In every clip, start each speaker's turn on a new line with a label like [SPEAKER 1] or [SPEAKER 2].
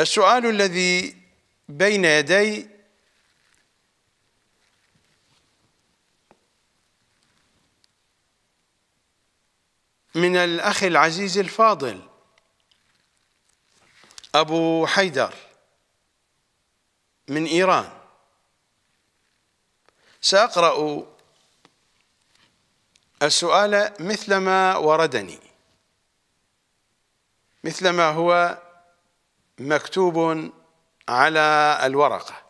[SPEAKER 1] السؤال الذي بين يدي من الأخ العزيز الفاضل أبو حيدر من إيران سأقرأ السؤال مثلما وردني مثلما هو مكتوب على الورقة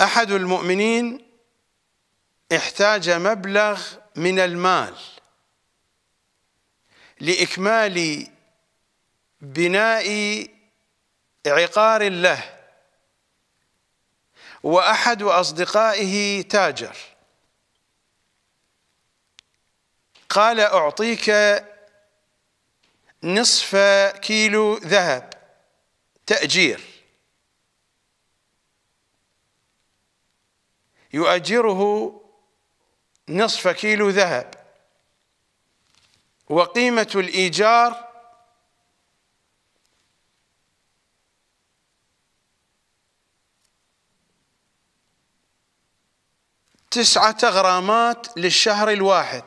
[SPEAKER 1] أحد المؤمنين احتاج مبلغ من المال لإكمال بناء عقار له وأحد أصدقائه تاجر قال أعطيك نصف كيلو ذهب تأجير يؤجره نصف كيلو ذهب وقيمة الإيجار تسعة غرامات للشهر الواحد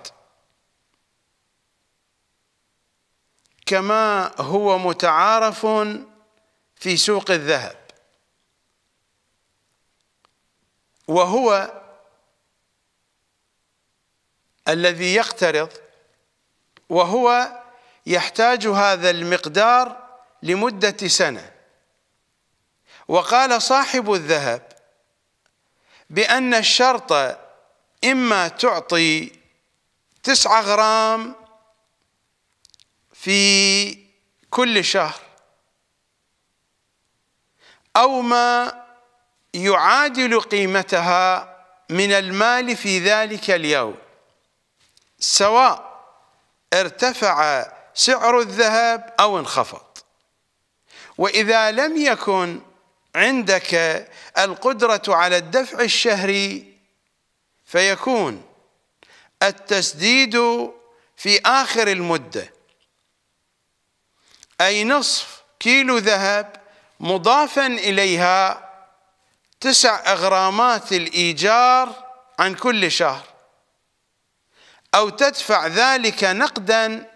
[SPEAKER 1] كما هو متعارف في سوق الذهب وهو الذي يقترض وهو يحتاج هذا المقدار لمدة سنة وقال صاحب الذهب بأن الشرط إما تعطي تسعة غرام في كل شهر أو ما يعادل قيمتها من المال في ذلك اليوم سواء ارتفع سعر الذهب أو انخفض وإذا لم يكن عندك القدرة على الدفع الشهري فيكون التسديد في آخر المدة أي نصف كيلو ذهب مضافا إليها تسع أغرامات الإيجار عن كل شهر أو تدفع ذلك نقدا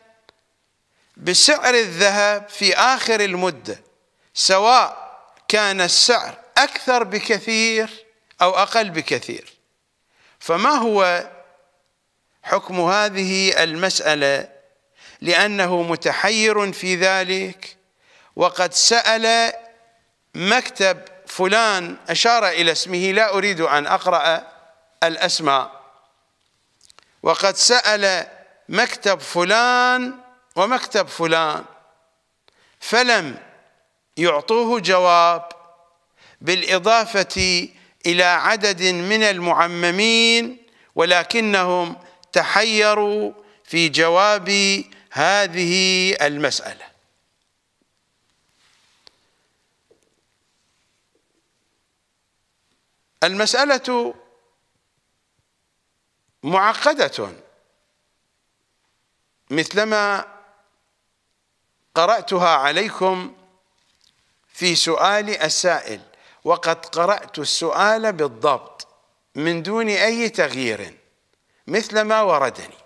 [SPEAKER 1] بسعر الذهب في آخر المدة سواء كان السعر أكثر بكثير أو أقل بكثير فما هو حكم هذه المسألة لأنه متحير في ذلك وقد سأل مكتب فلان أشار إلى اسمه لا أريد أن أقرأ الأسماء وقد سأل مكتب فلان ومكتب فلان فلم يعطوه جواب بالإضافة إلى عدد من المعممين ولكنهم تحيروا في جواب هذه المسألة المسألة معقدة مثلما قرأتها عليكم في سؤال السائل وقد قرأت السؤال بالضبط من دون أي تغيير مثلما وردني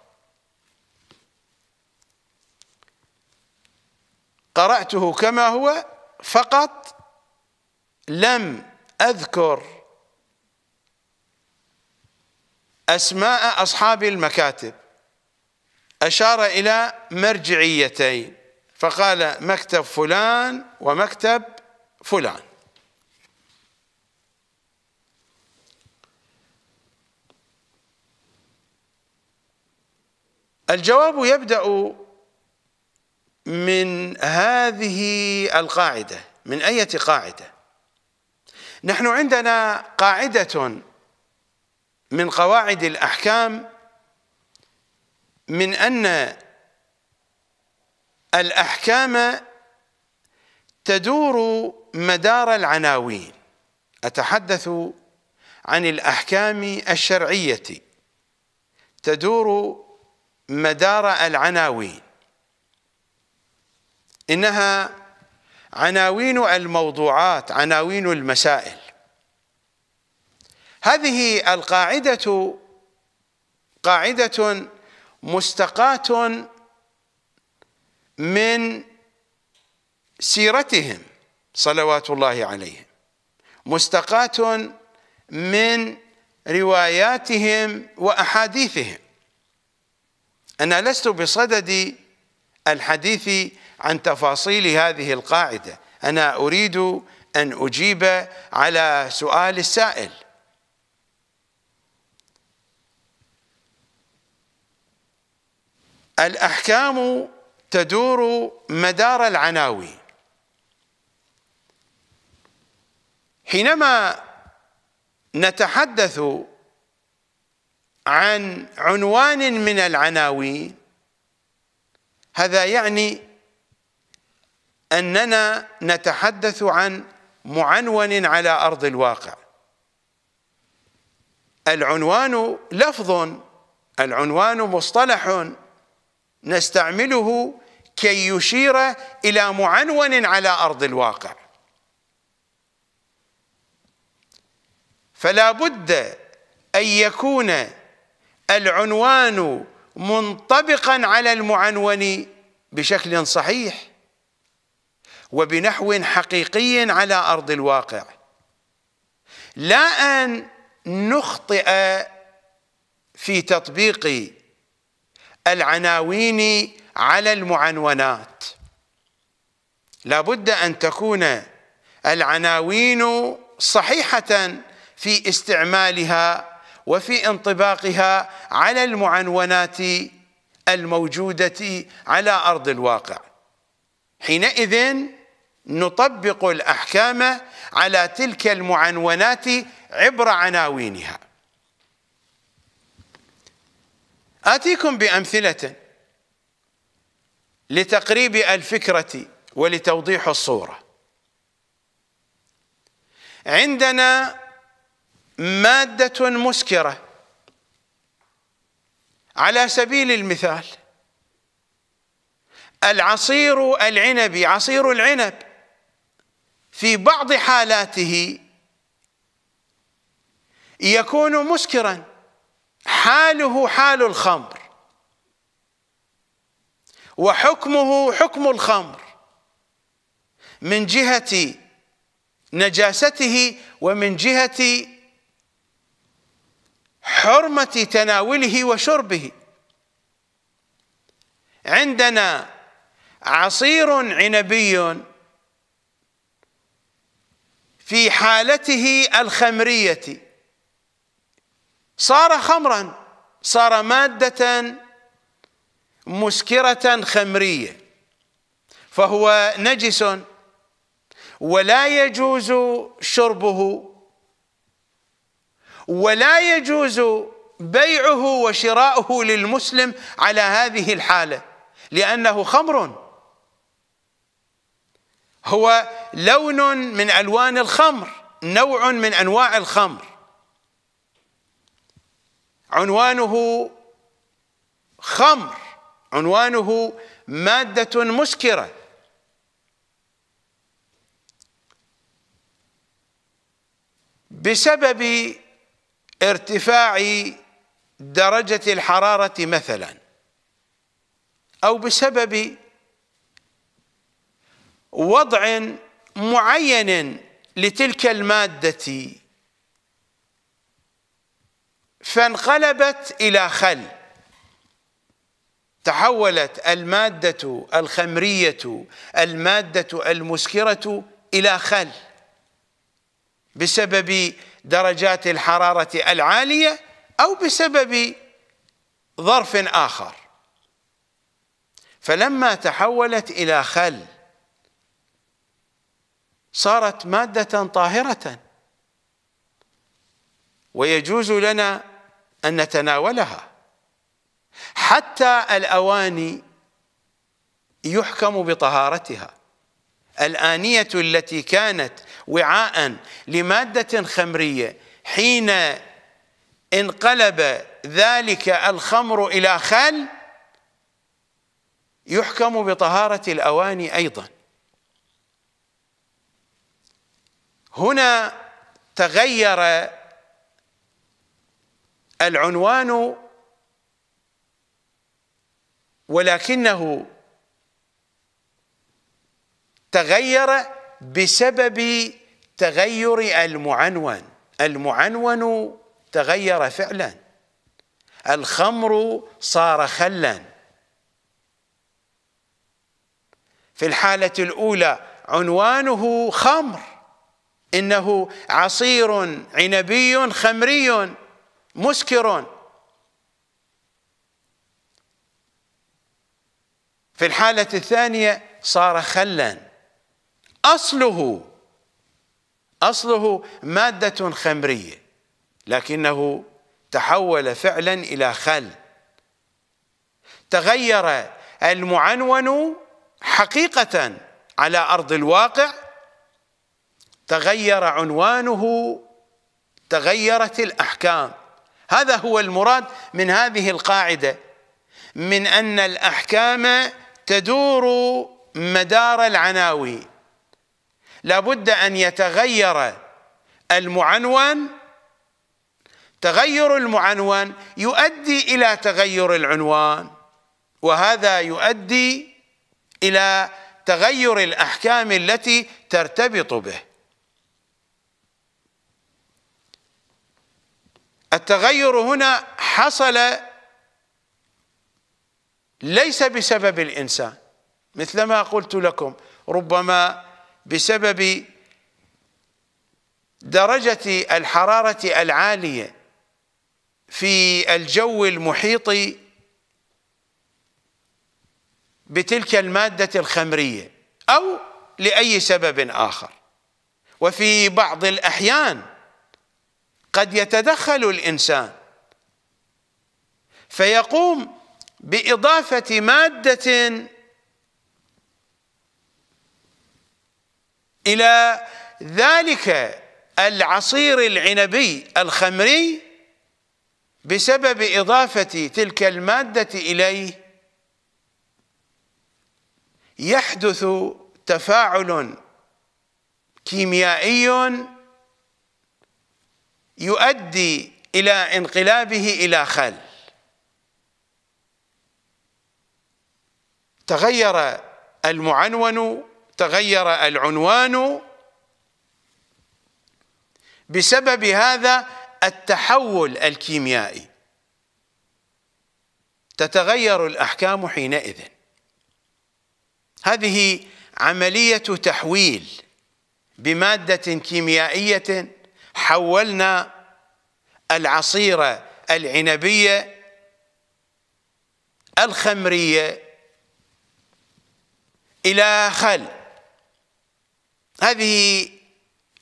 [SPEAKER 1] قرأته كما هو فقط لم أذكر أسماء أصحاب المكاتب أشار إلى مرجعيتين فقال مكتب فلان ومكتب فلان الجواب يبدأ من هذه القاعدة من أية قاعدة نحن عندنا قاعدة من قواعد الأحكام من أن الأحكام تدور مدار العناوين أتحدث عن الأحكام الشرعية تدور مدار العناوين إنها عناوين الموضوعات عناوين المسائل هذه القاعدة قاعدة مستقاة من سيرتهم صلوات الله عليهم مستقاة من رواياتهم وأحاديثهم أنا لست بصدد الحديث عن تفاصيل هذه القاعدة أنا أريد أن أجيب على سؤال السائل الأحكام تدور مدار العناوي حينما نتحدث عن عنوان من العناوين هذا يعني أننا نتحدث عن معنون على أرض الواقع العنوان لفظ العنوان مصطلح نستعمله كي يشير إلى معنون على أرض الواقع فلا بد أن يكون العنوان منطبقا على المعنون بشكل صحيح وبنحو حقيقي على ارض الواقع لا ان نخطئ في تطبيق العناوين على المعنونات لابد ان تكون العناوين صحيحه في استعمالها وفي انطباقها على المعنونات الموجودة على أرض الواقع حينئذ نطبق الأحكام على تلك المعنونات عبر عناوينها آتيكم بأمثلة لتقريب الفكرة ولتوضيح الصورة عندنا مادة مسكرة على سبيل المثال العصير العنبي عصير العنب في بعض حالاته يكون مسكرا حاله حال الخمر وحكمه حكم الخمر من جهة نجاسته ومن جهة حرمة تناوله وشربه عندنا عصير عنبي في حالته الخمرية صار خمرا صار مادة مسكرة خمرية فهو نجس ولا يجوز شربه ولا يجوز بيعه وشراؤه للمسلم على هذه الحالة لأنه خمر هو لون من ألوان الخمر نوع من أنواع الخمر عنوانه خمر عنوانه مادة مسكرة بسبب ارتفاع درجة الحرارة مثلا أو بسبب وضع معين لتلك المادة فانقلبت إلى خل تحولت المادة الخمرية المادة المسكرة إلى خل بسبب درجات الحرارة العالية أو بسبب ظرف آخر فلما تحولت إلى خل صارت مادة طاهرة ويجوز لنا أن نتناولها حتى الأواني يحكم بطهارتها الآنية التي كانت وعاء لمادة خمرية حين انقلب ذلك الخمر إلى خل يحكم بطهارة الأواني أيضا هنا تغير العنوان ولكنه تغير بسبب تغير المعنون المعنون تغير فعلا الخمر صار خلا في الحالة الأولى عنوانه خمر إنه عصير عنبي خمري مسكر في الحالة الثانية صار خلا أصله أصله مادة خمرية لكنه تحول فعلا إلى خل تغير المعنون حقيقة على أرض الواقع تغير عنوانه تغيرت الأحكام هذا هو المراد من هذه القاعدة من أن الأحكام تدور مدار العناوين لابد أن يتغير المعنون تغير المعنون يؤدي إلى تغير العنوان وهذا يؤدي إلى تغير الأحكام التي ترتبط به التغير هنا حصل ليس بسبب الإنسان مثلما قلت لكم ربما بسبب درجة الحرارة العالية في الجو المحيط بتلك المادة الخمرية أو لأي سبب آخر وفي بعض الأحيان قد يتدخل الإنسان فيقوم بإضافة مادة إلى ذلك العصير العنبي الخمري بسبب إضافة تلك المادة إليه يحدث تفاعل كيميائي يؤدي إلى انقلابه إلى خل تغير المعنون تغير العنوان بسبب هذا التحول الكيميائي تتغير الأحكام حينئذ هذه عملية تحويل بمادة كيميائية حولنا العصيرة العنبية الخمرية إلى خل هذه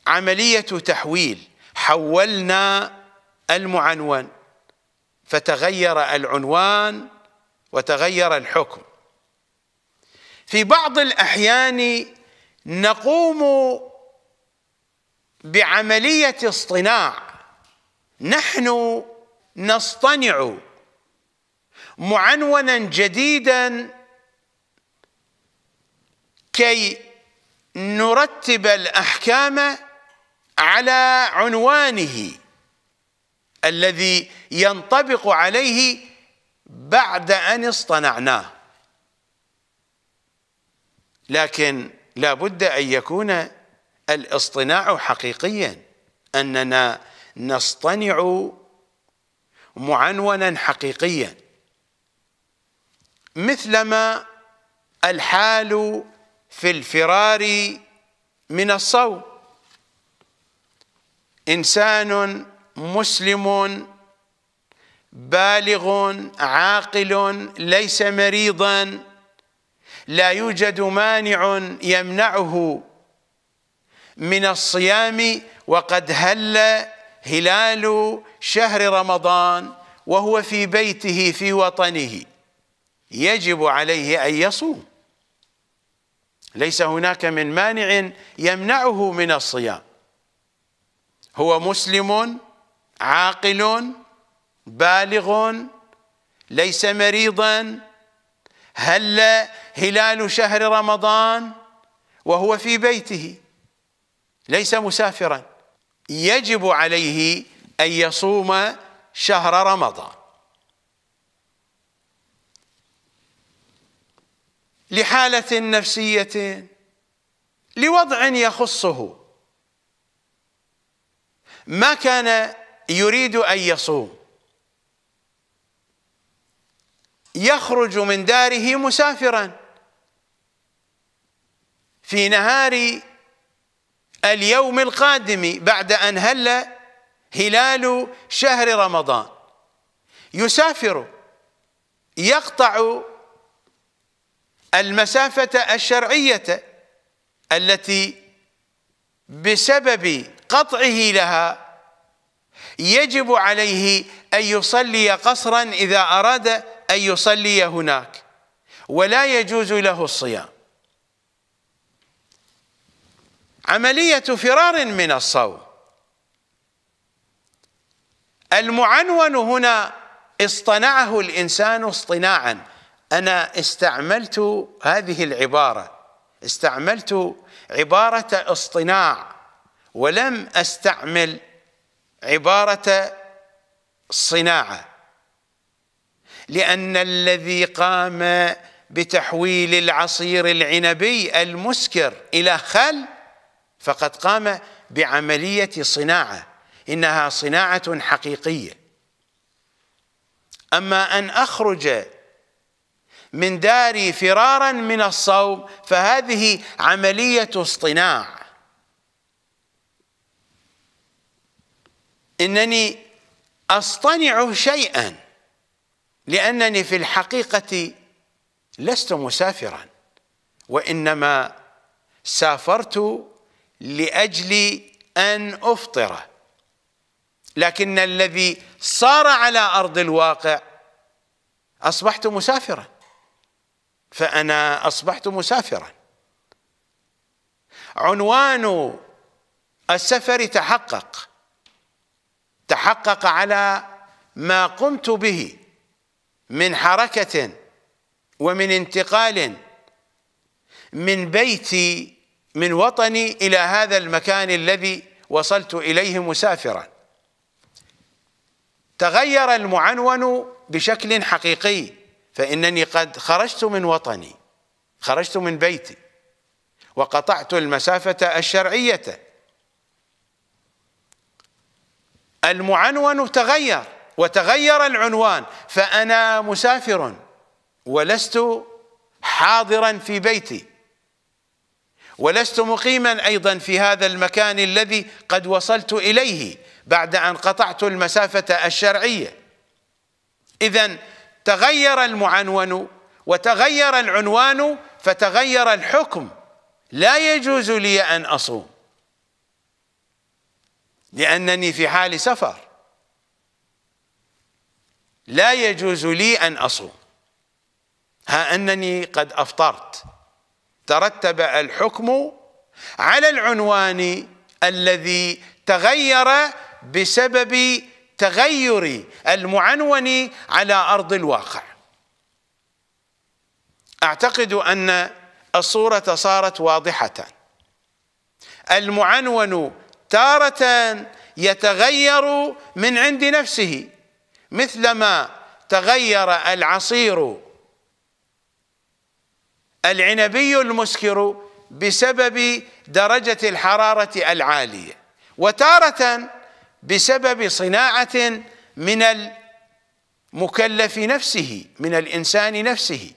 [SPEAKER 1] عملية تحويل حولنا المعنون فتغير العنوان وتغير الحكم في بعض الأحيان نقوم بعملية اصطناع نحن نصطنع معنونا جديدا كي نرتب الأحكام على عنوانه الذي ينطبق عليه بعد أن اصطنعناه لكن لا بد أن يكون الاصطناع حقيقيا أننا نصطنع معنونا حقيقيا مثلما الحال في الفرار من الصوم انسان مسلم بالغ عاقل ليس مريضا لا يوجد مانع يمنعه من الصيام وقد هل هلال شهر رمضان وهو في بيته في وطنه يجب عليه ان يصوم ليس هناك من مانع يمنعه من الصيام هو مسلم عاقل بالغ ليس مريضا هل هلال شهر رمضان وهو في بيته ليس مسافرا يجب عليه أن يصوم شهر رمضان لحالة نفسية لوضع يخصه ما كان يريد أن يصوم يخرج من داره مسافرا في نهار اليوم القادم بعد أن هل هلال شهر رمضان يسافر يقطع المسافة الشرعية التي بسبب قطعه لها يجب عليه أن يصلي قصرا إذا أراد أن يصلي هناك ولا يجوز له الصيام عملية فرار من الصوم المعنون هنا اصطنعه الإنسان اصطناعا أنا استعملت هذه العبارة استعملت عبارة اصطناع ولم أستعمل عبارة صناعة لأن الذي قام بتحويل العصير العنبي المسكر إلى خل فقد قام بعملية صناعة إنها صناعة حقيقية أما أن أخرج من داري فرارا من الصوم فهذه عملية اصطناع إنني أصطنع شيئا لأنني في الحقيقة لست مسافرا وإنما سافرت لأجل أن أفطر لكن الذي صار على أرض الواقع أصبحت مسافرا فأنا أصبحت مسافرا عنوان السفر تحقق تحقق على ما قمت به من حركة ومن انتقال من بيتي من وطني إلى هذا المكان الذي وصلت إليه مسافرا تغير المعنون بشكل حقيقي فإنني قد خرجت من وطني خرجت من بيتي وقطعت المسافة الشرعية المعنون تغير وتغير العنوان فأنا مسافر ولست حاضرا في بيتي ولست مقيما أيضا في هذا المكان الذي قد وصلت إليه بعد أن قطعت المسافة الشرعية إذا تغير المعنون وتغير العنوان فتغير الحكم لا يجوز لي أن أصوم لأنني في حال سفر لا يجوز لي أن أصوم ها أنني قد أفطرت ترتب الحكم على العنوان الذي تغير بسبب التغير المعنون على أرض الواقع أعتقد أن الصورة صارت واضحة المعنون تارة يتغير من عند نفسه مثلما تغير العصير العنبي المسكر بسبب درجة الحرارة العالية وتارة بسبب صناعة من المكلف نفسه من الإنسان نفسه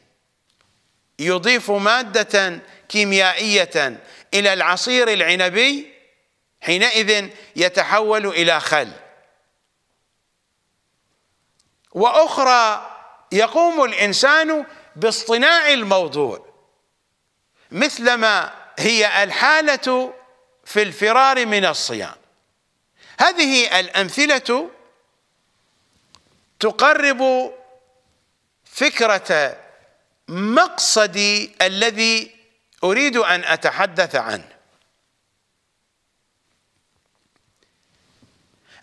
[SPEAKER 1] يضيف مادة كيميائية إلى العصير العنبي حينئذ يتحول إلى خل وأخرى يقوم الإنسان باصطناع الموضوع مثلما هي الحالة في الفرار من الصيام هذه الأمثلة تقرب فكرة مقصدي الذي أريد أن أتحدث عنه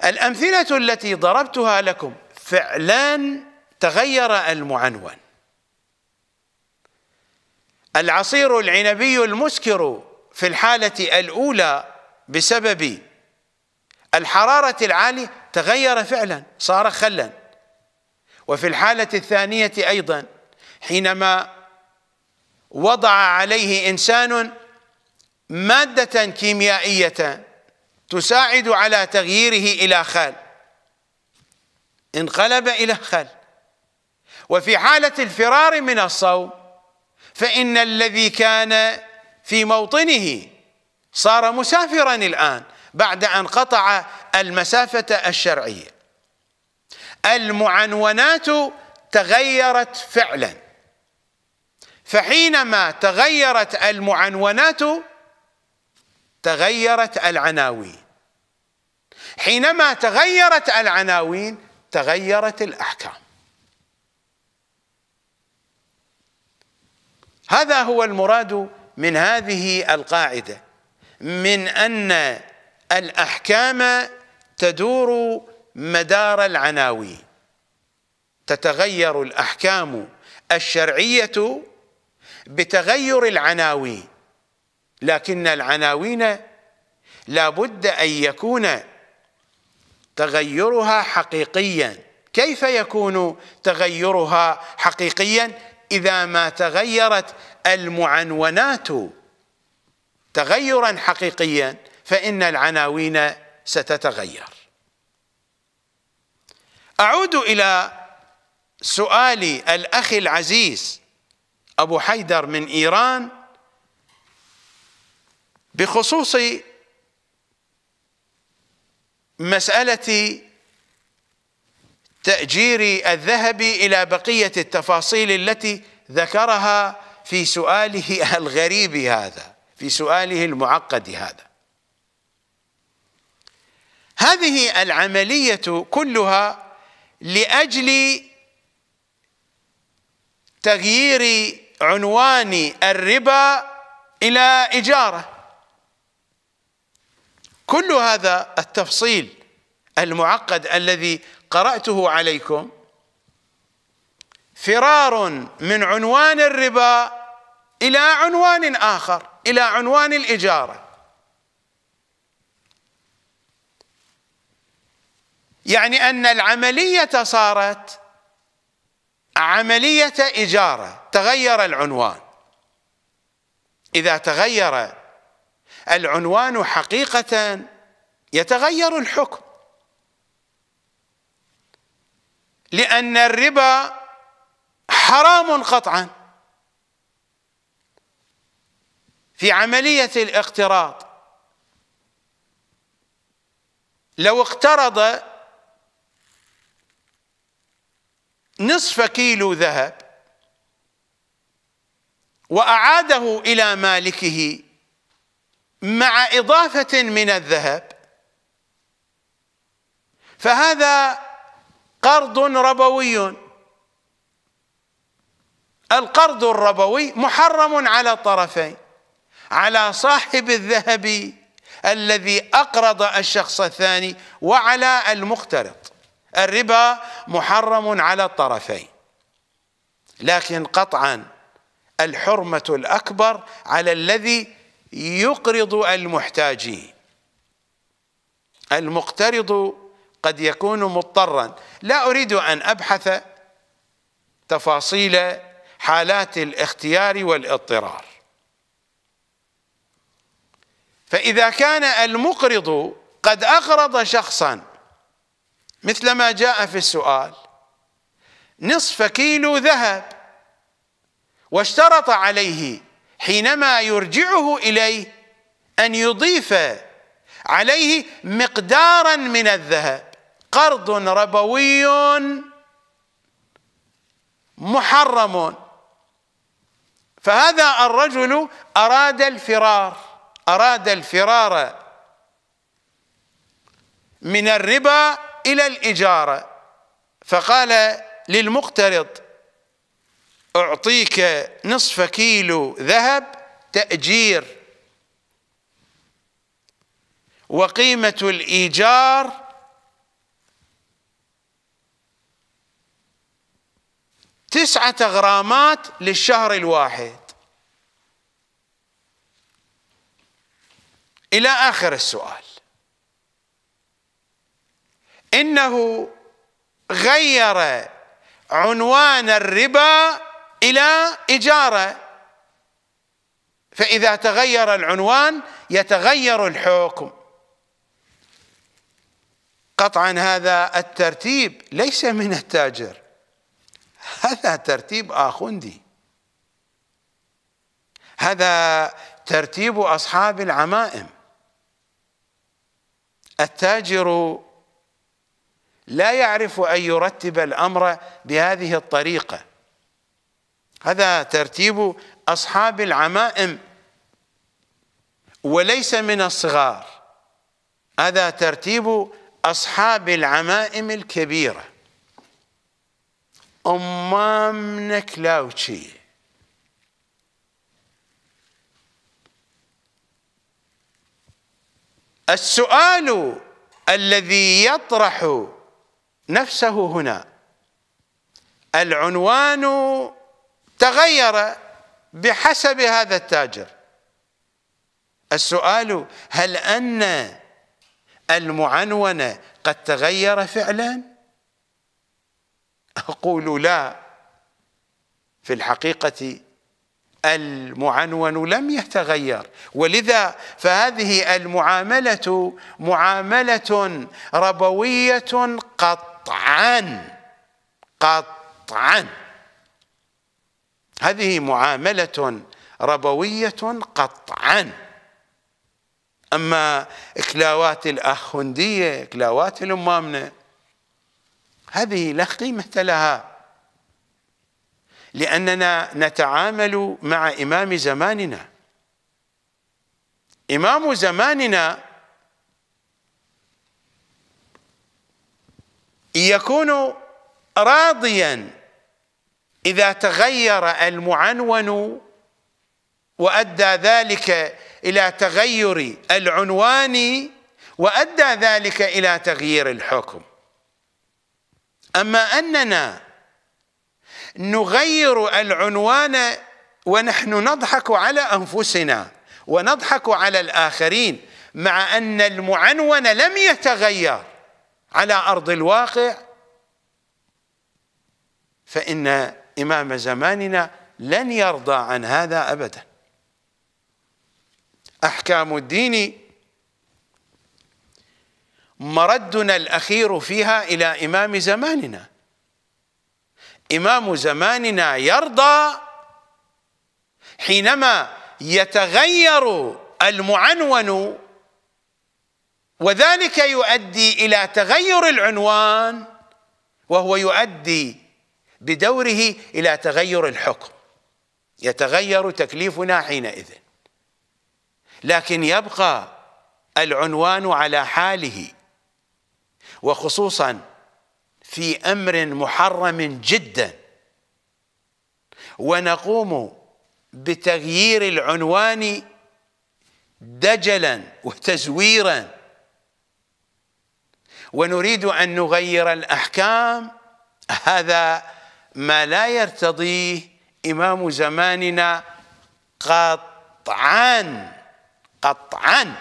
[SPEAKER 1] الأمثلة التي ضربتها لكم فعلا تغير المعنون العصير العنبي المسكر في الحالة الأولى بسبب الحرارة العالية تغير فعلا صار خلا وفي الحالة الثانية أيضا حينما وضع عليه إنسان مادة كيميائية تساعد على تغييره إلى خال انقلب إلى خل وفي حالة الفرار من الصوم فإن الذي كان في موطنه صار مسافرا الآن بعد أن قطع المسافة الشرعية المعنونات تغيرت فعلا فحينما تغيرت المعنونات تغيرت العناوين حينما تغيرت العناوين تغيرت الأحكام هذا هو المراد من هذه القاعدة من أن الأحكام تدور مدار العناوين تتغير الأحكام الشرعية بتغير العناوين لكن العناوين لا بد أن يكون تغيرها حقيقيا كيف يكون تغيرها حقيقيا إذا ما تغيرت المعنونات تغيرا حقيقيا فإن العناوين ستتغير أعود إلى سؤال الأخ العزيز أبو حيدر من إيران بخصوص مسألة تأجير الذهب إلى بقية التفاصيل التي ذكرها في سؤاله الغريب هذا في سؤاله المعقد هذا هذه العملية كلها لأجل تغيير عنوان الربا إلى إجارة كل هذا التفصيل المعقد الذي قرأته عليكم فرار من عنوان الربا إلى عنوان آخر إلى عنوان الإجارة يعني أن العملية صارت عملية إجارة تغير العنوان إذا تغير العنوان حقيقة يتغير الحكم لأن الربا حرام قطعا في عملية الاقتراض لو اقترض نصف كيلو ذهب وأعاده إلى مالكه مع إضافة من الذهب فهذا قرض ربوي القرض الربوي محرم على الطرفين على صاحب الذهب الذي أقرض الشخص الثاني وعلى المقترض الربا محرم على الطرفين لكن قطعا الحرمة الأكبر على الذي يقرض المحتاجين المقترض قد يكون مضطرا لا أريد أن أبحث تفاصيل حالات الاختيار والاضطرار فإذا كان المقرض قد أقرض شخصا مثل ما جاء في السؤال نصف كيلو ذهب واشترط عليه حينما يرجعه إليه أن يضيف عليه مقدارا من الذهب قرض ربوي محرم فهذا الرجل أراد الفرار أراد الفرار من الربا إلى الإجارة فقال للمقترض أعطيك نصف كيلو ذهب تأجير وقيمة الإيجار تسعة غرامات للشهر الواحد إلى آخر السؤال انه غير عنوان الربا الى اجاره فاذا تغير العنوان يتغير الحكم قطعا هذا الترتيب ليس من التاجر هذا ترتيب اخوندي هذا ترتيب اصحاب العمائم التاجر لا يعرف أن يرتب الأمر بهذه الطريقة هذا ترتيب أصحاب العمائم وليس من الصغار هذا ترتيب أصحاب العمائم الكبيرة أمامنا كلاوتشي السؤال الذي يطرح نفسه هنا العنوان تغير بحسب هذا التاجر السؤال هل أن المعنون قد تغير فعلا أقول لا في الحقيقة المعنون لم يتغير ولذا فهذه المعاملة معاملة ربوية قط قطعا قطعا هذه معاملة ربوية قطعا أما إكلاوات الأخندية إكلاوات الأمامنة هذه لا قيمة لها لأننا نتعامل مع إمام زماننا إمام زماننا يكون راضيا اذا تغير المعنون وادى ذلك الى تغير العنوان وادى ذلك الى تغيير الحكم اما اننا نغير العنوان ونحن نضحك على انفسنا ونضحك على الاخرين مع ان المعنون لم يتغير على أرض الواقع فإن إمام زماننا لن يرضى عن هذا أبدا أحكام الدين مردنا الأخير فيها إلى إمام زماننا إمام زماننا يرضى حينما يتغير المعنون وذلك يؤدي الى تغير العنوان وهو يؤدي بدوره الى تغير الحكم يتغير تكليفنا حينئذ لكن يبقى العنوان على حاله وخصوصا في امر محرم جدا ونقوم بتغيير العنوان دجلا وتزويرا ونريد أن نغير الأحكام هذا ما لا يرتضيه إمام زماننا قطعا قطعا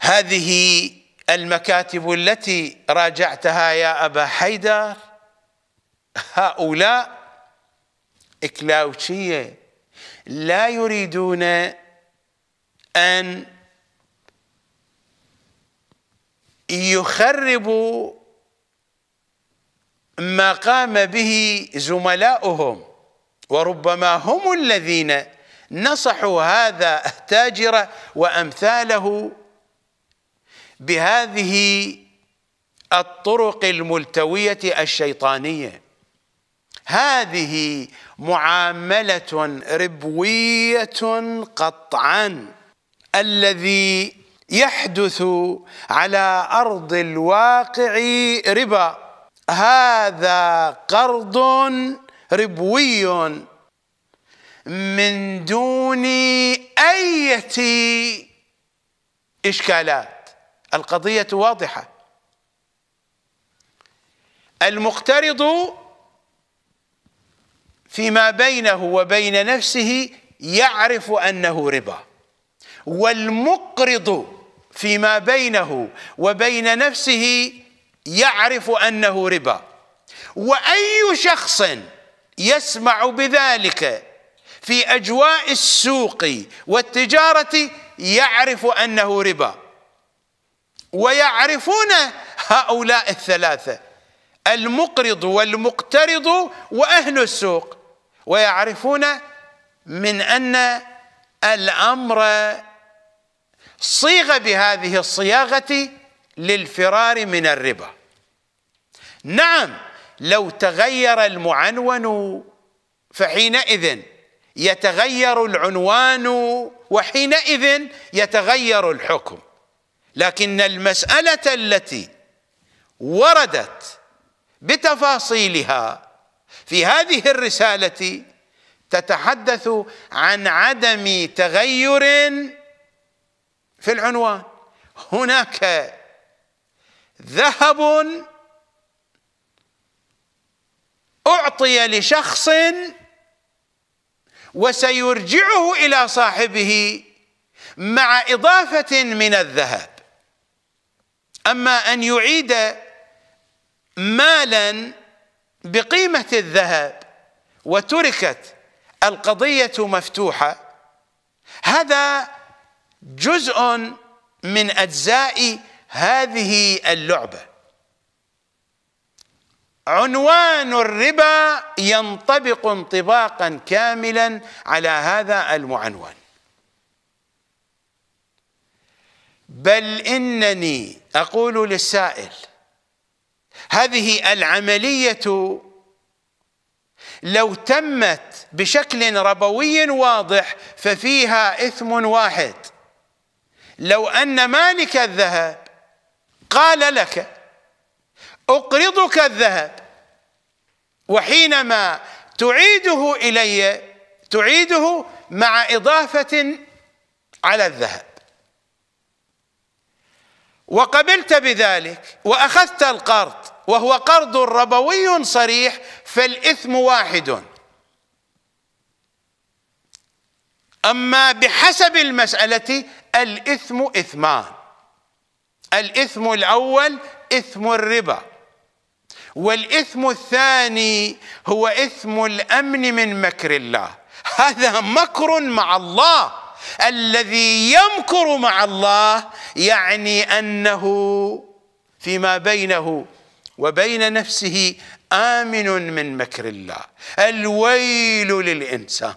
[SPEAKER 1] هذه المكاتب التي راجعتها يا أبا حيدر هؤلاء إكلاوشية لا يريدون أن يخربوا ما قام به زملاؤهم وربما هم الذين نصحوا هذا التاجر وأمثاله بهذه الطرق الملتوية الشيطانية هذه معاملة ربوية قطعاً الذي يحدث على ارض الواقع ربا هذا قرض ربوي من دون اية اشكالات القضية واضحة المقترض فيما بينه وبين نفسه يعرف انه ربا والمقرض فيما بينه وبين نفسه يعرف انه ربا واي شخص يسمع بذلك في اجواء السوق والتجاره يعرف انه ربا ويعرفون هؤلاء الثلاثه المقرض والمقترض واهل السوق ويعرفون من ان الامر صيغ بهذه الصياغه للفرار من الربا نعم لو تغير المعنون فحينئذ يتغير العنوان وحينئذ يتغير الحكم لكن المساله التي وردت بتفاصيلها في هذه الرساله تتحدث عن عدم تغير في العنوان هناك ذهب اعطي لشخص وسيرجعه الى صاحبه مع اضافه من الذهب اما ان يعيد مالا بقيمه الذهب وتركت القضيه مفتوحه هذا جزء من اجزاء هذه اللعبه عنوان الربا ينطبق انطباقا كاملا على هذا المعنون بل انني اقول للسائل هذه العمليه لو تمت بشكل ربوي واضح ففيها اثم واحد لو أن مالك الذهب قال لك أقرضك الذهب وحينما تعيده إلي تعيده مع إضافة على الذهب وقبلت بذلك وأخذت القرض وهو قرض ربوي صريح فالإثم واحد أما بحسب المسألة الإثم إثمان الإثم الأول إثم الربا والإثم الثاني هو إثم الأمن من مكر الله هذا مكر مع الله الذي يمكر مع الله يعني أنه فيما بينه وبين نفسه آمن من مكر الله الويل للإنسان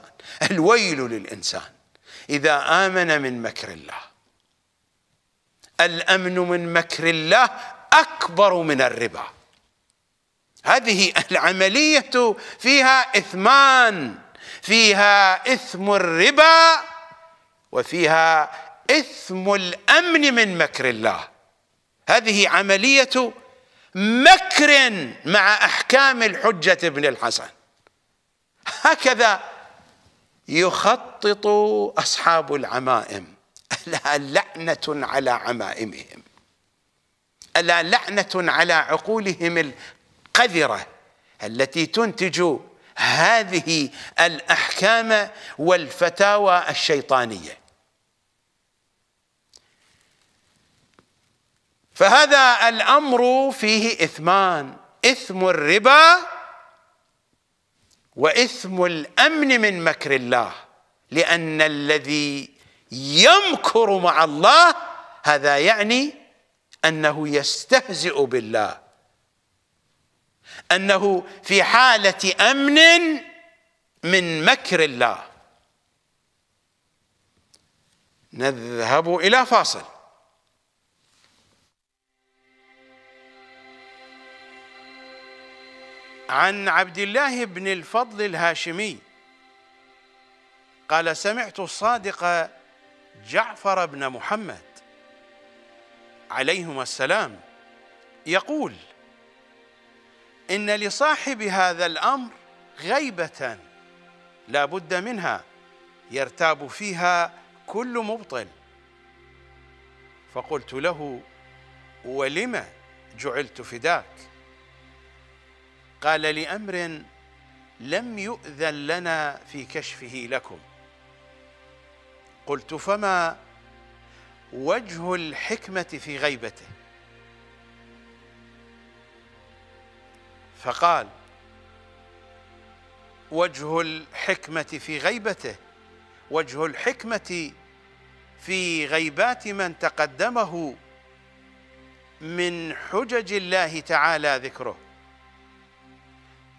[SPEAKER 1] الويل للإنسان إذا آمن من مكر الله الأمن من مكر الله أكبر من الربا هذه العملية فيها إثمان فيها إثم الربا وفيها إثم الأمن من مكر الله هذه عملية مكر مع أحكام الحجة ابن الحسن هكذا يخطط أصحاب العمائم ألا لعنة على عمائمهم ألا لعنة على عقولهم القذرة التي تنتج هذه الأحكام والفتاوى الشيطانية فهذا الأمر فيه إثمان إثم الربا واثم الامن من مكر الله لان الذي يمكر مع الله هذا يعني انه يستهزئ بالله انه في حاله امن من مكر الله نذهب الى فاصل عن عبد الله بن الفضل الهاشمي قال سمعت الصادق جعفر بن محمد عليهما السلام يقول إن لصاحب هذا الأمر غيبة لا بد منها يرتاب فيها كل مبطل فقلت له ولم جعلت فداك قال لأمر لم يؤذن لنا في كشفه لكم قلت فما وجه الحكمة في غيبته فقال وجه الحكمة في غيبته وجه الحكمة في غيبات من تقدمه من حجج الله تعالى ذكره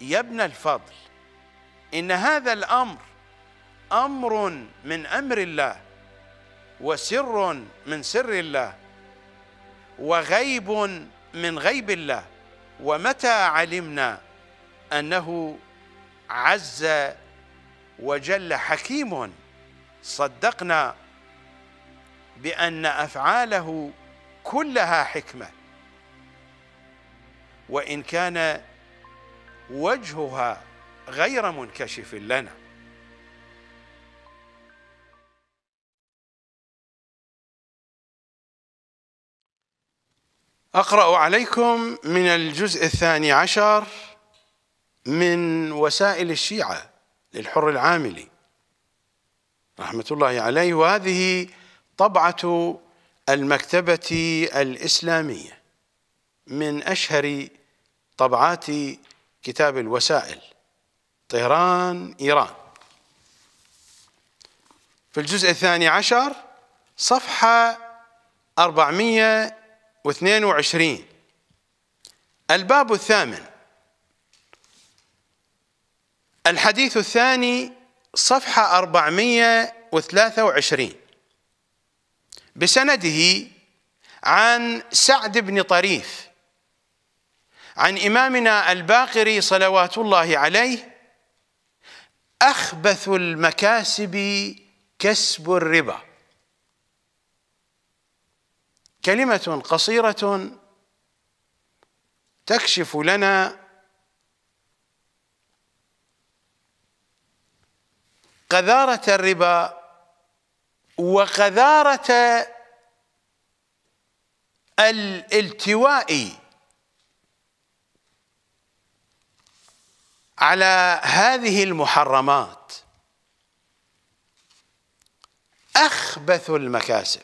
[SPEAKER 1] يا ابن الفضل إن هذا الأمر أمر من أمر الله وسر من سر الله وغيب من غيب الله ومتى علمنا أنه عز وجل حكيم صدقنا بأن أفعاله كلها حكمة وإن كان وجهها غير منكشف لنا اقرا عليكم من الجزء الثاني عشر من وسائل الشيعه للحر العاملي رحمه الله عليه وهذه طبعه المكتبه الاسلاميه من اشهر طبعات كتاب الوسائل طهران إيران في الجزء الثاني عشر صفحة 422 الباب الثامن الحديث الثاني صفحة 423 بسنده عن سعد بن طريف عن إمامنا الباقري صلوات الله عليه أخبث المكاسب كسب الربا كلمة قصيرة تكشف لنا قذارة الربا وقذارة الالتواء على هذه المحرمات اخبث المكاسب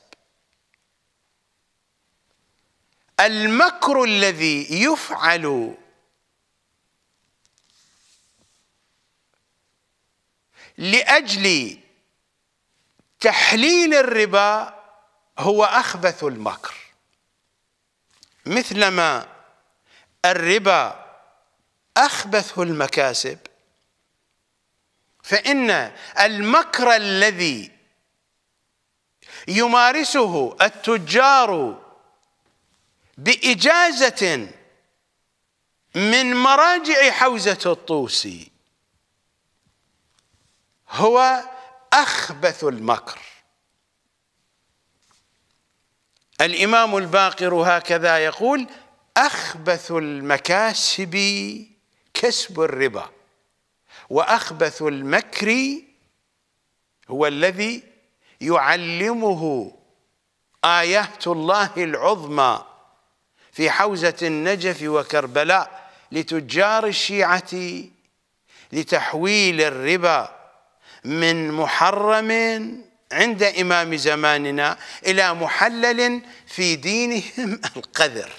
[SPEAKER 1] المكر الذي يفعل لاجل تحليل الربا هو اخبث المكر مثلما الربا أخبث المكاسب فإن المكر الذي يمارسه التجار بإجازة من مراجع حوزة الطوسي هو أخبث المكر الإمام الباقر هكذا يقول أخبث المكاسب كسب الربا واخبث المكر هو الذي يعلمه ايات الله العظمى في حوزه النجف وكربلاء لتجار الشيعه لتحويل الربا من محرم عند امام زماننا الى محلل في دينهم القذر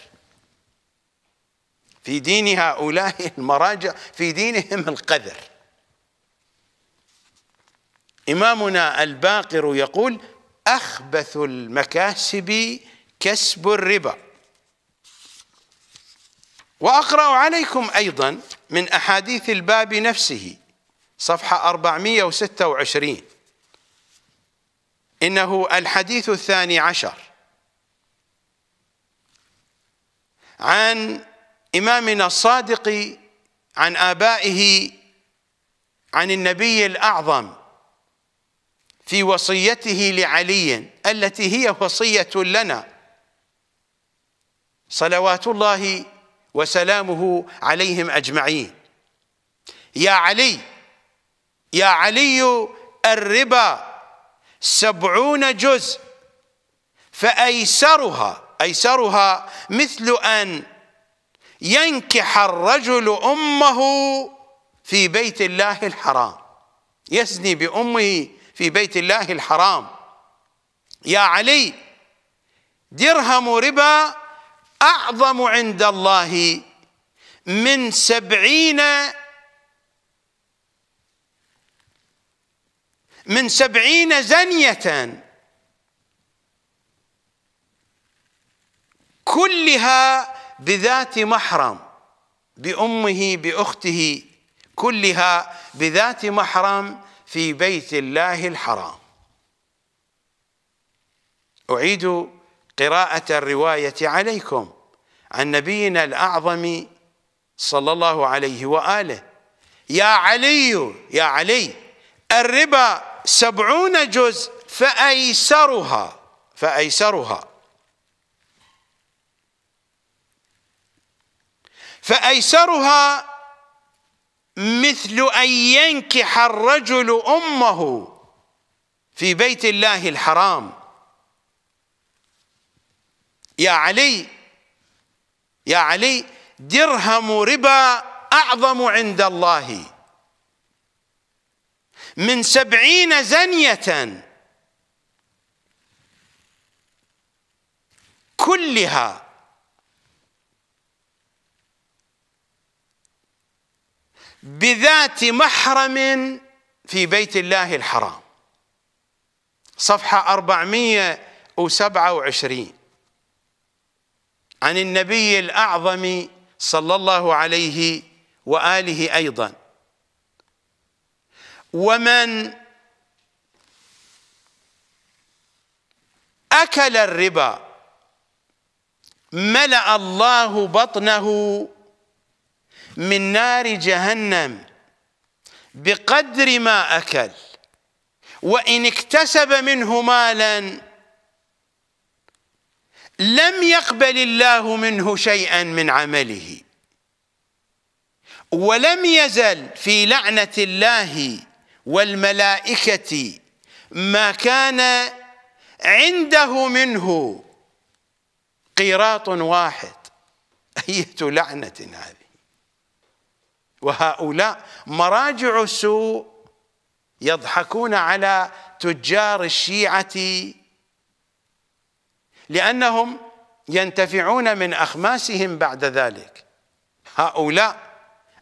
[SPEAKER 1] في دين هؤلاء المراجع في دينهم القذر إمامنا الباقر يقول أخبث المكاسب كسب الربا وأقرأ عليكم أيضا من أحاديث الباب نفسه صفحة 426 إنه الحديث الثاني عشر عن إمامنا الصادق عن آبائه عن النبي الأعظم في وصيته لعلي التي هي وصية لنا صلوات الله وسلامه عليهم أجمعين يا علي يا علي الربا سبعون جزء فأيسرها أيسرها مثل أن ينكح الرجل امه في بيت الله الحرام يزني بامه في بيت الله الحرام يا علي درهم ربا اعظم عند الله من سبعين من سبعين زنية كلها بذات محرم بأمه بأخته كلها بذات محرم في بيت الله الحرام أعيد قراءة الرواية عليكم عن نبينا الأعظم صلى الله عليه وآله يا علي يا علي الربا سبعون جزء فأيسرها فأيسرها فأيسرها مثل أن ينكح الرجل أمه في بيت الله الحرام يا علي يا علي درهم ربا أعظم عند الله من سبعين زنية كلها بذات محرم في بيت الله الحرام صفحة 427 عن النبي الأعظم صلى الله عليه وآله أيضا ومن أكل الربا ملأ الله بطنه من نار جهنم بقدر ما أكل وإن اكتسب منه مالا لم يقبل الله منه شيئا من عمله ولم يزل في لعنة الله والملائكة ما كان عنده منه قيراط واحد أية لعنة هذه وهؤلاء مراجع السوء يضحكون على تجار الشيعة لأنهم ينتفعون من أخماسهم بعد ذلك هؤلاء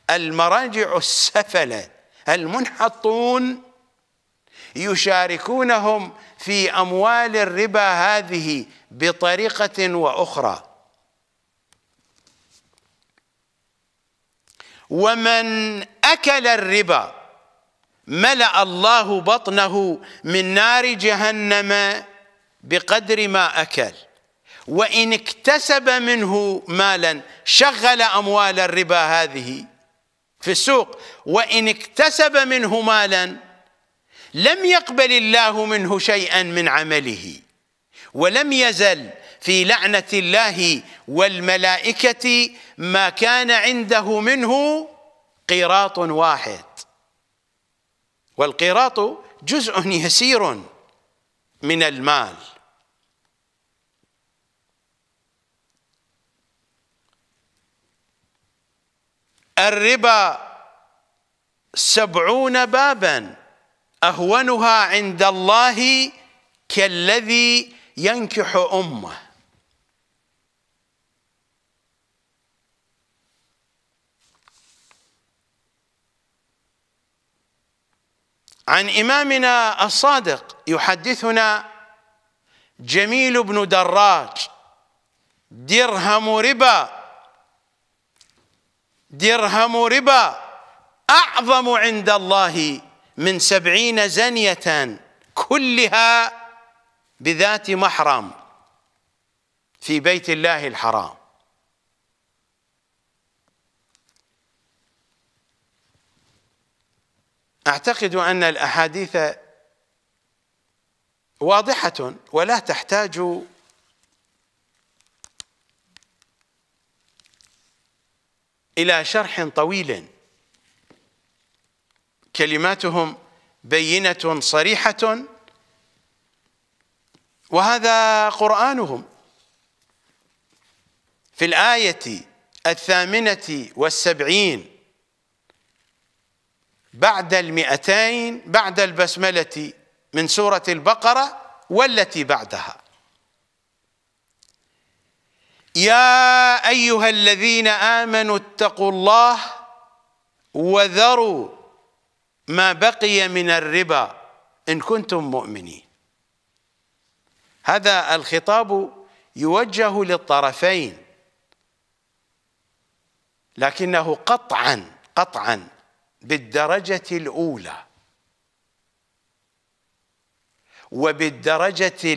[SPEAKER 1] المراجع السفلة المنحطون يشاركونهم في أموال الربا هذه بطريقة وأخرى ومن أكل الربا ملأ الله بطنه من نار جهنم بقدر ما أكل وإن اكتسب منه مالا شغل أموال الربا هذه في السوق وإن اكتسب منه مالا لم يقبل الله منه شيئا من عمله ولم يزل في لعنه الله والملائكه ما كان عنده منه قيراط واحد والقيراط جزء يسير من المال الربا سبعون بابا أهونها عند الله كالذي ينكح أمه عن إمامنا الصادق يحدثنا جميل بن دراج درهم ربا درهم ربا أعظم عند الله من سبعين زنية كلها بذات محرم في بيت الله الحرام اعتقد ان الاحاديث واضحه ولا تحتاج الى شرح طويل كلماتهم بينه صريحه وهذا قرانهم في الايه الثامنه والسبعين بعد المئتين بعد البسملة من سورة البقرة والتي بعدها يا أيها الذين آمنوا اتقوا الله وذروا ما بقي من الربا إن كنتم مؤمنين هذا الخطاب يوجه للطرفين لكنه قطعا قطعا بالدرجة الأولى وبالدرجة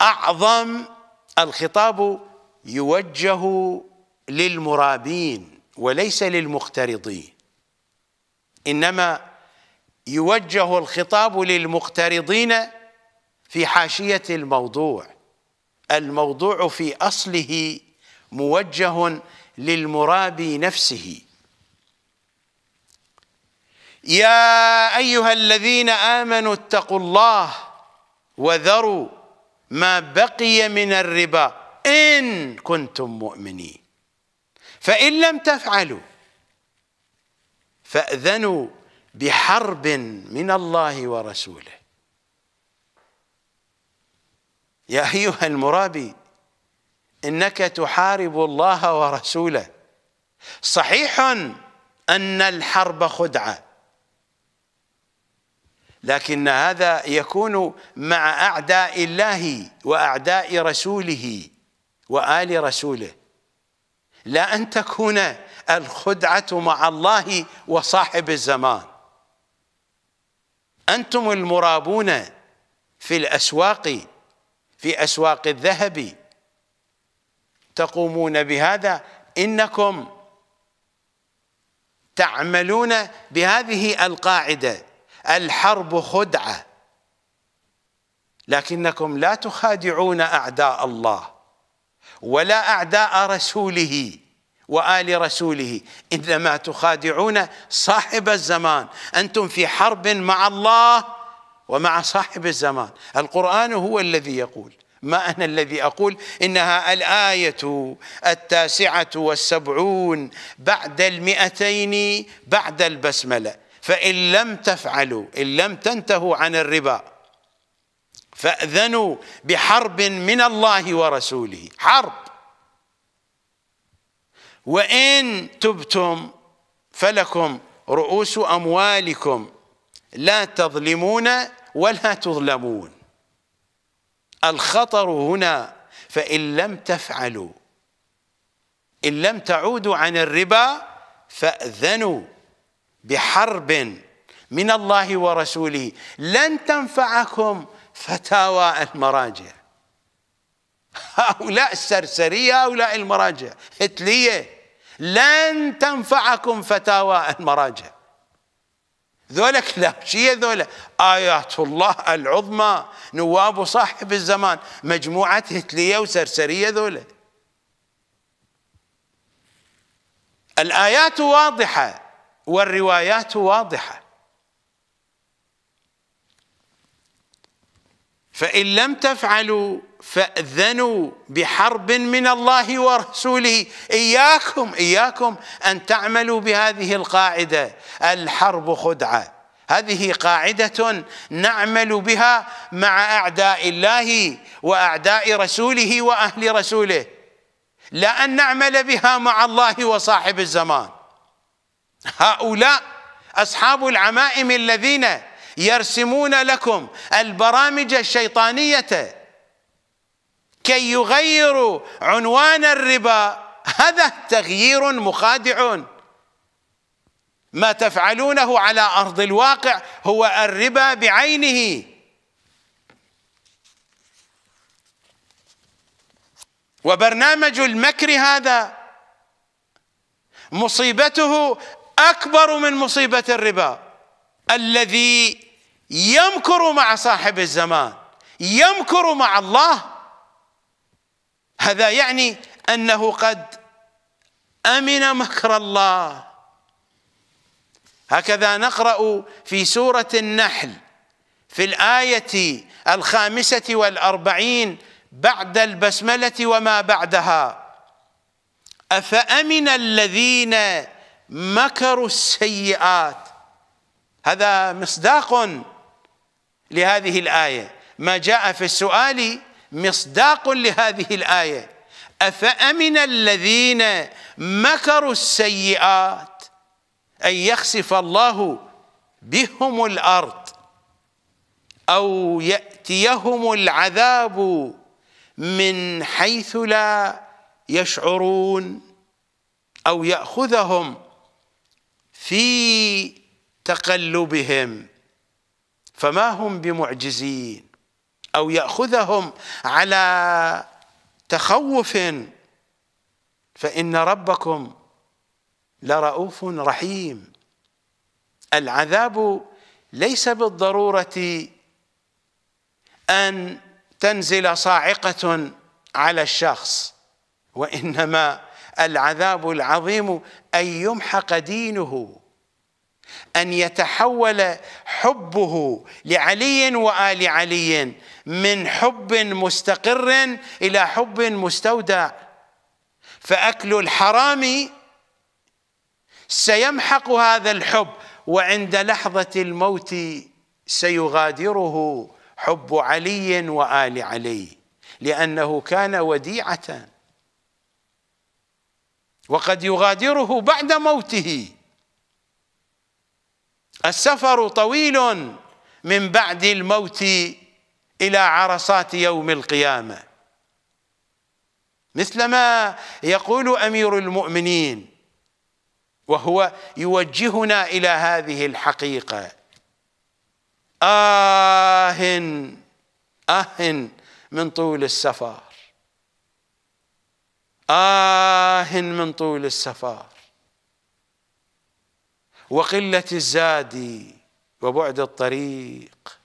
[SPEAKER 1] الأعظم الخطاب يوجه للمرابين وليس للمقترضين إنما يوجه الخطاب للمقترضين في حاشية الموضوع الموضوع في أصله موجه للمرابي نفسه يا ايها الذين امنوا اتقوا الله وذروا ما بقي من الربا ان كنتم مؤمنين فان لم تفعلوا فاذنوا بحرب من الله ورسوله يا ايها المرابي انك تحارب الله ورسوله صحيح ان الحرب خدعه لكن هذا يكون مع أعداء الله وأعداء رسوله وآل رسوله لا أن تكون الخدعة مع الله وصاحب الزمان أنتم المرابون في الأسواق في أسواق الذهب تقومون بهذا إنكم تعملون بهذه القاعدة الحرب خدعه لكنكم لا تخادعون اعداء الله ولا اعداء رسوله وال رسوله انما تخادعون صاحب الزمان انتم في حرب مع الله ومع صاحب الزمان القران هو الذي يقول ما أنا الذي أقول إنها الآية التاسعة والسبعون بعد المئتين بعد البسملة فإن لم تفعلوا إن لم تنتهوا عن الربا فأذنوا بحرب من الله ورسوله حرب وإن تبتم فلكم رؤوس أموالكم لا تظلمون ولا تظلمون الخطر هنا فإن لم تفعلوا إن لم تعودوا عن الربا فأذنوا بحرب من الله ورسوله لن تنفعكم فتاوى المراجع هؤلاء السرسرية هؤلاء المراجع هتلية لن تنفعكم فتاوى المراجع ذولا شيء ذولا آيات الله العظمى نواب صاحب الزمان مجموعة هتلية وسرسرية ذولا الآيات واضحة والروايات واضحه فان لم تفعلوا فاذنوا بحرب من الله ورسوله اياكم اياكم ان تعملوا بهذه القاعده الحرب خدعه هذه قاعده نعمل بها مع اعداء الله واعداء رسوله واهل رسوله لا ان نعمل بها مع الله وصاحب الزمان هؤلاء أصحاب العمائم الذين يرسمون لكم البرامج الشيطانية كي يغيروا عنوان الربا هذا تغيير مخادع ما تفعلونه على أرض الواقع هو الربا بعينه وبرنامج المكر هذا مصيبته اكبر من مصيبه الربا الذي يمكر مع صاحب الزمان يمكر مع الله هذا يعني انه قد امن مكر الله هكذا نقرا في سوره النحل في الايه الخامسه والاربعين بعد البسمله وما بعدها افامن الذين مكر السيئات هذا مصداق لهذه الايه ما جاء في السؤال مصداق لهذه الايه افامن الذين مكروا السيئات ان يخسف الله بهم الارض او ياتيهم العذاب من حيث لا يشعرون او ياخذهم في تقلبهم فما هم بمعجزين او ياخذهم على تخوف فان ربكم لرؤوف رحيم العذاب ليس بالضروره ان تنزل صاعقه على الشخص وانما العذاب العظيم أن يمحق دينه أن يتحول حبه لعلي وآل علي من حب مستقر إلى حب مستودع فأكل الحرام سيمحق هذا الحب وعند لحظة الموت سيغادره حب علي وآل علي لأنه كان وديعة وقد يغادره بعد موته السفر طويل من بعد الموت إلى عرصات يوم القيامة مثلما يقول أمير المؤمنين وهو يوجهنا إلى هذه الحقيقة آه آه من طول السفر آه من طول السفر وقلة الزاد وبعد الطريق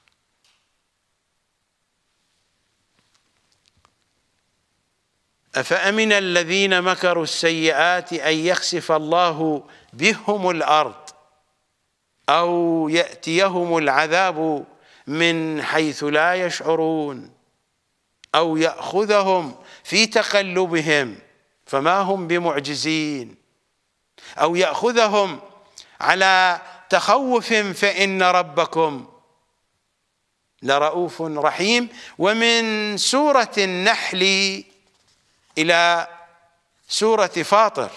[SPEAKER 1] أفأمن الذين مكروا السيئات أن يخسف الله بهم الأرض أو يأتيهم العذاب من حيث لا يشعرون أو يأخذهم في تقلبهم فما هم بمعجزين أو يأخذهم على تخوف فإن ربكم لرؤوف رحيم ومن سورة النحل إلى سورة فاطر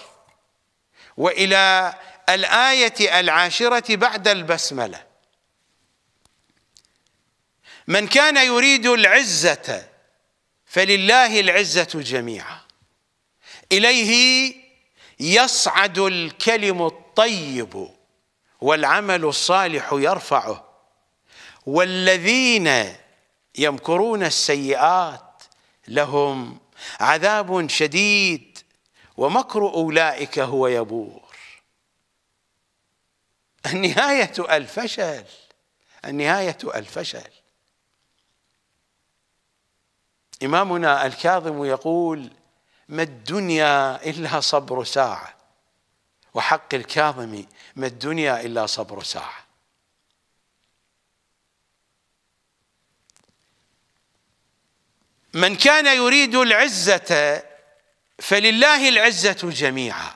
[SPEAKER 1] وإلى الآية العاشرة بعد البسملة من كان يريد العزة فلله العزة جميعا اليه يصعد الكلم الطيب والعمل الصالح يرفعه والذين يمكرون السيئات لهم عذاب شديد ومكر اولئك هو يبور النهايه الفشل النهايه الفشل امامنا الكاظم يقول ما الدنيا إلا صبر ساعة وحق الكاظم ما الدنيا إلا صبر ساعة من كان يريد العزة فلله العزة جميعا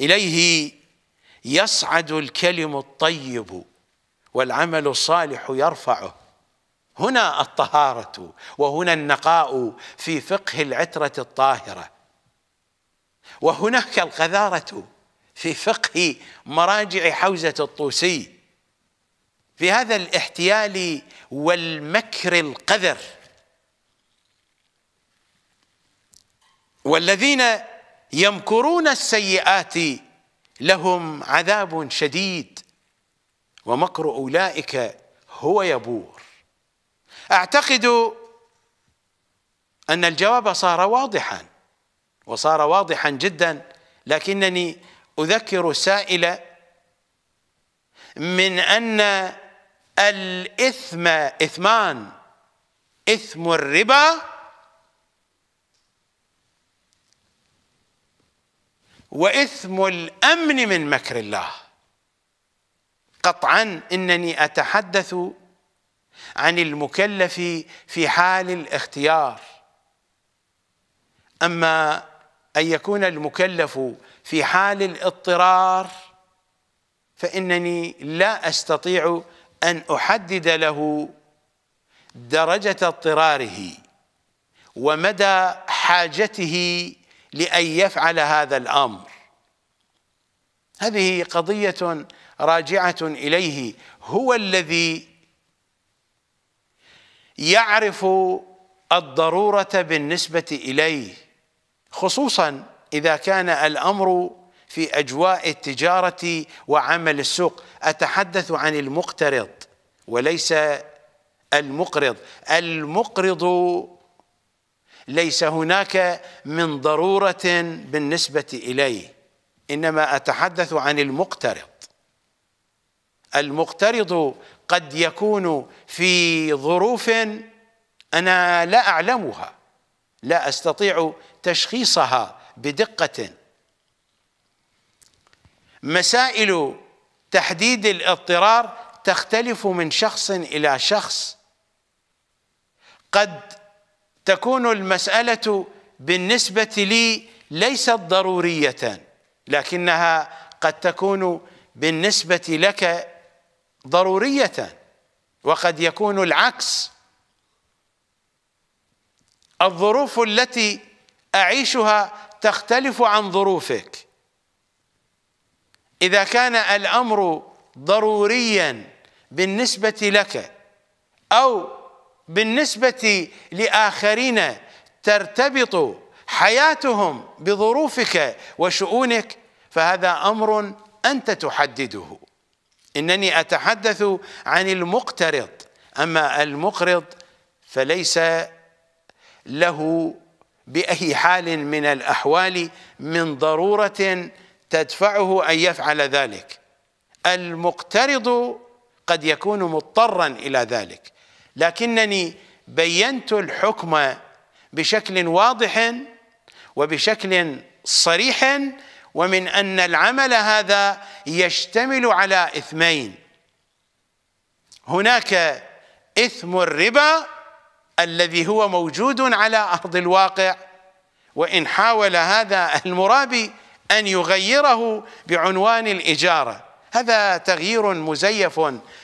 [SPEAKER 1] إليه يصعد الكلم الطيب والعمل الصالح يرفعه هنا الطهارة وهنا النقاء في فقه العترة الطاهرة وهناك القذارة في فقه مراجع حوزة الطوسي في هذا الاحتيال والمكر القذر والذين يمكرون السيئات لهم عذاب شديد ومكر أولئك هو يبور أعتقد أن الجواب صار واضحاً وصار واضحا جدا لكنني أذكر السائل من أن الإثم إثمان إثم الربا وإثم الأمن من مكر الله قطعا إنني أتحدث عن المكلف في حال الاختيار أما أن يكون المكلف في حال الاضطرار فإنني لا أستطيع أن أحدد له درجة اضطراره ومدى حاجته لأن يفعل هذا الأمر هذه قضية راجعة إليه هو الذي يعرف الضرورة بالنسبة إليه خصوصا اذا كان الامر في اجواء التجاره وعمل السوق اتحدث عن المقترض وليس المقرض المقرض ليس هناك من ضروره بالنسبه اليه انما اتحدث عن المقترض المقترض قد يكون في ظروف انا لا اعلمها لا استطيع تشخيصها بدقه مسائل تحديد الاضطرار تختلف من شخص الى شخص قد تكون المساله بالنسبه لي ليست ضروريه لكنها قد تكون بالنسبه لك ضروريه وقد يكون العكس الظروف التي أعيشها تختلف عن ظروفك إذا كان الأمر ضروريا بالنسبة لك أو بالنسبة لآخرين ترتبط حياتهم بظروفك وشؤونك فهذا أمر أنت تحدده إنني أتحدث عن المقترض أما المقرض فليس له باي حال من الاحوال من ضروره تدفعه ان يفعل ذلك المقترض قد يكون مضطرا الى ذلك لكنني بينت الحكم بشكل واضح وبشكل صريح ومن ان العمل هذا يشتمل على اثمين هناك اثم الربا الذي هو موجود على أرض الواقع وإن حاول هذا المرابي أن يغيره بعنوان الإجارة هذا تغيير مزيف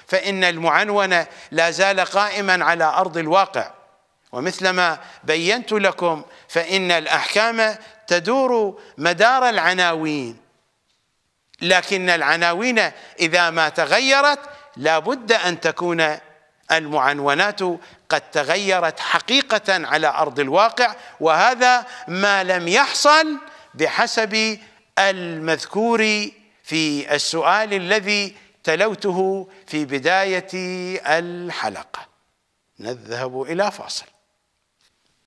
[SPEAKER 1] فإن المعنون لا زال قائما على أرض الواقع ومثلما بينت لكم فإن الأحكام تدور مدار العناوين لكن العناوين إذا ما تغيرت لا بد أن تكون المعنونات قد تغيرت حقيقة على أرض الواقع وهذا ما لم يحصل بحسب المذكور في السؤال الذي تلوته في بداية الحلقة نذهب إلى فاصل